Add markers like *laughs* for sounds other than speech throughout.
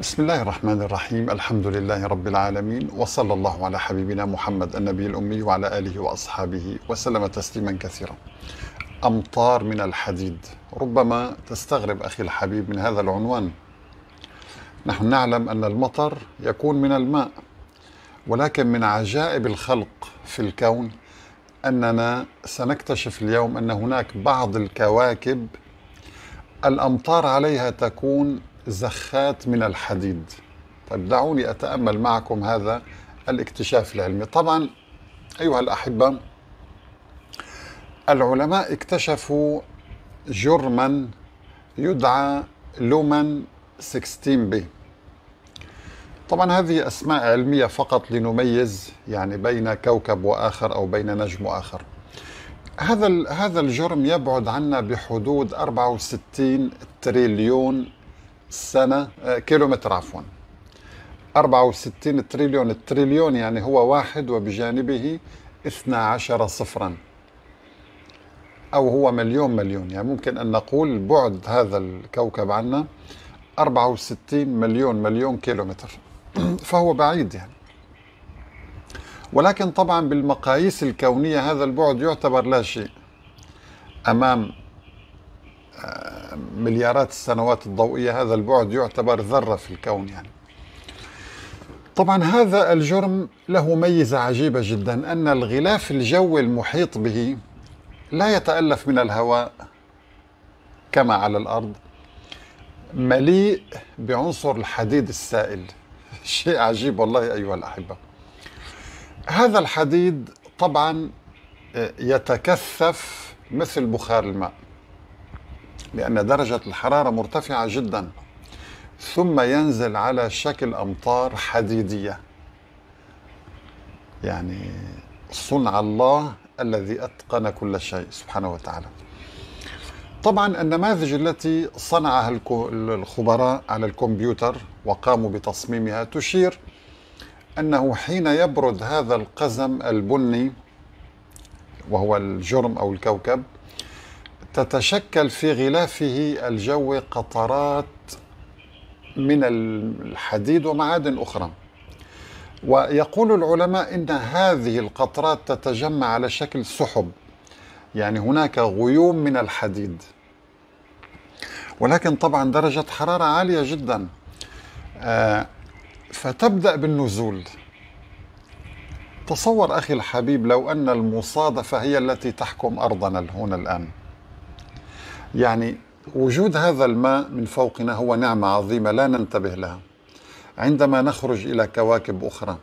بسم الله الرحمن الرحيم الحمد لله رب العالمين وصلى الله على حبيبنا محمد النبي الأمي وعلى آله وأصحابه وسلم تسليما كثيرا أمطار من الحديد ربما تستغرب أخي الحبيب من هذا العنوان نحن نعلم أن المطر يكون من الماء ولكن من عجائب الخلق في الكون أننا سنكتشف اليوم أن هناك بعض الكواكب الأمطار عليها تكون زخات من الحديد طيب دعوني أتأمل معكم هذا الاكتشاف العلمي طبعا أيها الأحبة العلماء اكتشفوا جرما يدعى لومن 16 بي طبعا هذه أسماء علمية فقط لنميز يعني بين كوكب وآخر أو بين نجم وآخر هذا هذا الجرم يبعد عنا بحدود 64 تريليون سنة آه، كيلومتر عفوا 64 تريليون التريليون يعني هو واحد وبجانبه 12 صفرا أو هو مليون مليون يعني ممكن أن نقول بعد هذا الكوكب عنا 64 مليون مليون كيلومتر *clears throat* فهو بعيد يعني ولكن طبعا بالمقاييس الكونية هذا البعد يعتبر لا شيء أمام آه، مليارات السنوات الضوئية هذا البعد يعتبر ذرة في الكون يعني طبعا هذا الجرم له ميزة عجيبة جدا أن الغلاف الجوي المحيط به لا يتألف من الهواء كما على الأرض مليء بعنصر الحديد السائل *laughs* شيء عجيب والله أيها الأحبة هذا الحديد طبعا آه، يتكثف مثل بخار الماء لأن درجة الحرارة مرتفعة جدا ثم ينزل على شكل أمطار حديدية يعني صنع الله الذي أتقن كل شيء سبحانه وتعالى طبعا النماذج التي صنعها الخبراء على الكمبيوتر وقاموا بتصميمها تشير أنه حين يبرد هذا القزم البني وهو الجرم أو الكوكب تتشكل في غلافه الجوي قطرات من الحديد ومعادن أخرى ويقول العلماء إن هذه القطرات تتجمع على شكل سحب يعني هناك غيوم من الحديد ولكن طبعا درجة حرارة عالية جدا آه، فتبدأ بالنزول تصور أخي الحبيب لو أن المصادفة هي التي تحكم أرضنا هنا الآن يعني وجود هذا الماء من فوقنا هو نعمة عظيمة لا ننتبه لها عندما نخرج إلى كواكب أخرى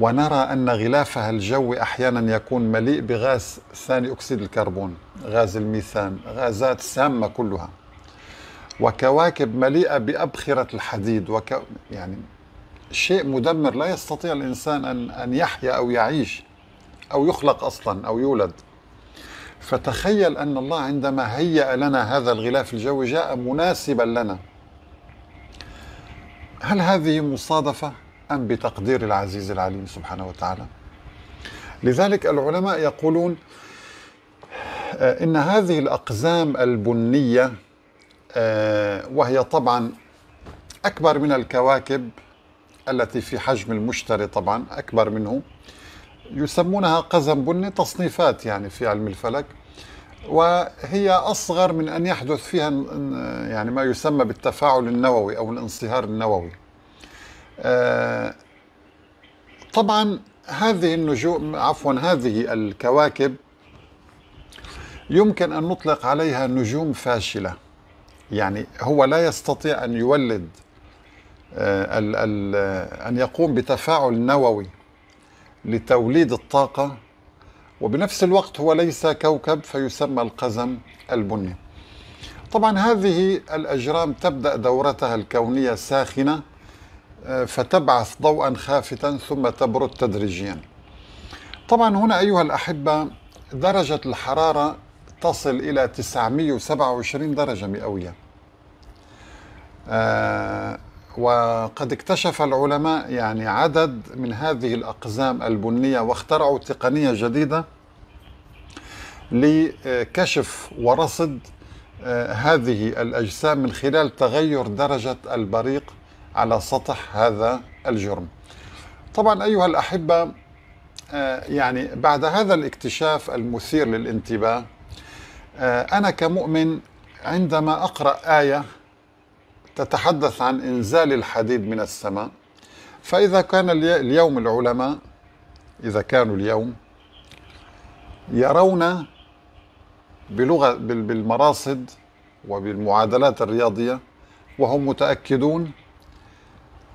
ونرى أن غلافها الجوي أحيانا يكون مليء بغاز ثاني أكسيد الكربون غاز الميثان غازات سامة كلها وكواكب مليئة بأبخرة الحديد وك... يعني شيء مدمر لا يستطيع الإنسان أن, أن يحيا أو يعيش أو يخلق أصلا أو يولد فتخيل أن الله عندما هيأ لنا هذا الغلاف الجوي جاء مناسبا لنا هل هذه مصادفة أم بتقدير العزيز العليم سبحانه وتعالى لذلك العلماء يقولون آه، إن هذه الأقزام البنية آه، وهي طبعا أكبر من الكواكب التي في حجم المشتري طبعا أكبر منه يسمونها قزم بني تصنيفات يعني في علم الفلك وهي أصغر من أن يحدث فيها يعني ما يسمى بالتفاعل النووي أو الانصهار النووي آه، طبعا هذه النجوم عفوا هذه الكواكب يمكن أن نطلق عليها نجوم فاشلة يعني هو لا يستطيع أن يولد آه، أن يقوم بتفاعل نووي لتوليد الطاقة وبنفس الوقت هو ليس كوكب فيسمى القزم البني طبعا هذه الأجرام تبدأ دورتها الكونية ساخنة آه، فتبعث ضوءا خافتا ثم تبرد تدريجيا طبعا هنا أيها الأحبة درجة الحرارة تصل إلى 927 درجة مئوية آه، وقد اكتشف العلماء يعني عدد من هذه الأقزام البنية واخترعوا تقنية جديدة لكشف ورصد آه، هذه الأجسام من خلال تغير درجة البريق على سطح هذا الجرم طبعا أيها الأحبة آه، يعني بعد هذا الاكتشاف المثير للانتباه آه، أنا كمؤمن عندما أقرأ آية تتحدث عن إنزال الحديد من السماء فإذا كان اليوم العلماء إذا كانوا اليوم يرون بلغة بالمراصد وبالمعادلات الرياضية وهم متأكدون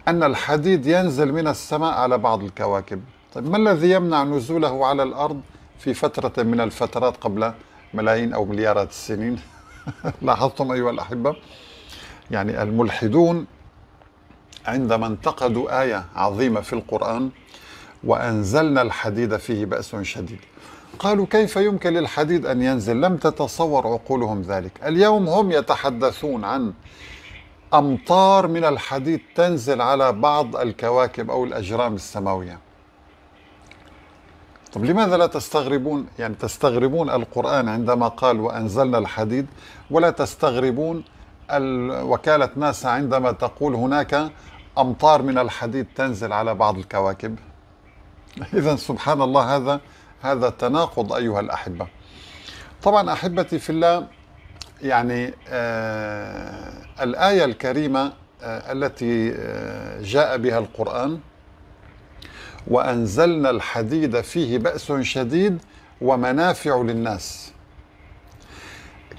أن الحديد ينزل من السماء على بعض الكواكب طيب ما الذي يمنع نزوله على الأرض في فترة من الفترات قبل ملايين أو مليارات السنين *laughs* لاحظتم أيها الأحبة يعني الملحدون عندما انتقدوا آية عظيمة في القرآن وأنزلنا الحديد فيه بأس شديد قالوا كيف يمكن للحديد أن ينزل لم تتصور عقولهم ذلك اليوم هم يتحدثون عن أمطار من الحديد تنزل على بعض الكواكب أو الأجرام السماوية طب لماذا لا تستغربون يعني تستغربون القرآن عندما قال وأنزلنا الحديد ولا تستغربون وكالة ناسا عندما تقول هناك أمطار من الحديد تنزل على بعض الكواكب إذا سبحان الله هذا هذا تناقض أيها الأحبة طبعا أحبتي في الله يعني آه الآية الكريمة آه التي آه جاء بها القرآن وأنزلنا الحديد فيه بأس شديد ومنافع للناس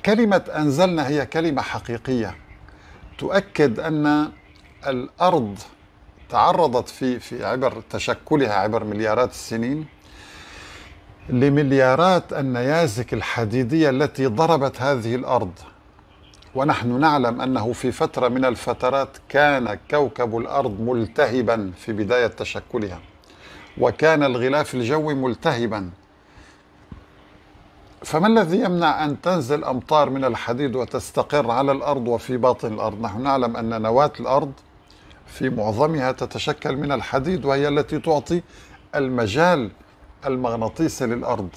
كلمة أنزلنا هي كلمة حقيقية تؤكد أن الأرض تعرضت في في عبر تشكلها عبر مليارات السنين لمليارات النيازك الحديدية التي ضربت هذه الأرض ونحن نعلم أنه في فترة من الفترات كان كوكب الأرض ملتهبا في بداية تشكلها وكان الغلاف الجوي ملتهبا فما الذي يمنع أن تنزل أمطار من الحديد وتستقر على الأرض وفي باطن الأرض نحن نعلم أن نواة الأرض في معظمها تتشكل من الحديد وهي التي تعطي المجال المغناطيسي للأرض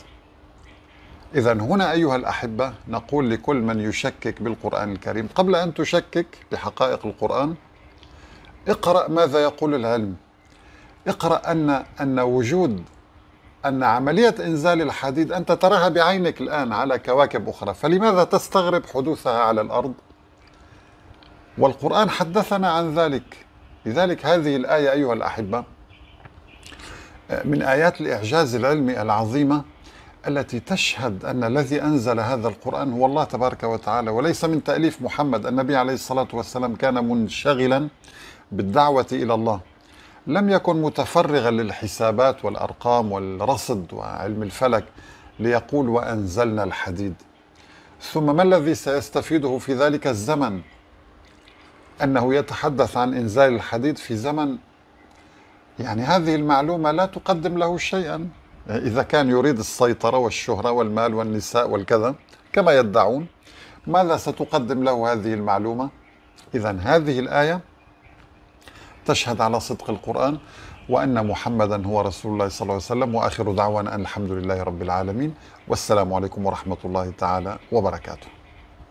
إذا هنا أيها الأحبة نقول لكل من يشكك بالقرآن الكريم قبل أن تشكك بحقائق القرآن اقرأ ماذا يقول العلم اقرأ أن أن وجود أن عملية إنزال الحديد أنت تراها بعينك الآن على كواكب أخرى فلماذا تستغرب حدوثها على الأرض؟ والقرآن حدثنا عن ذلك لذلك هذه الآية أيها الأحبة آه، من آيات الإعجاز العلمي العظيمة التي تشهد أن الذي أنزل هذا القرآن هو الله تبارك وتعالى وليس من تأليف محمد النبي عليه الصلاة والسلام كان منشغلا بالدعوة إلى الله لم يكن متفرغا للحسابات والارقام والرصد وعلم الفلك ليقول وانزلنا الحديد ثم ما الذي سيستفيده في ذلك الزمن انه يتحدث عن انزال الحديد في زمن يعني هذه المعلومه لا تقدم له شيئا اذا كان يريد السيطره والشهره والمال والنساء والكذا كما يدعون ماذا ستقدم له هذه المعلومه اذا هذه الايه تشهد على صدق القرآن وأن محمدا هو رسول الله صلى الله عليه وسلم وآخر دعوانا أن الحمد لله رب العالمين والسلام عليكم ورحمة الله تعالى وبركاته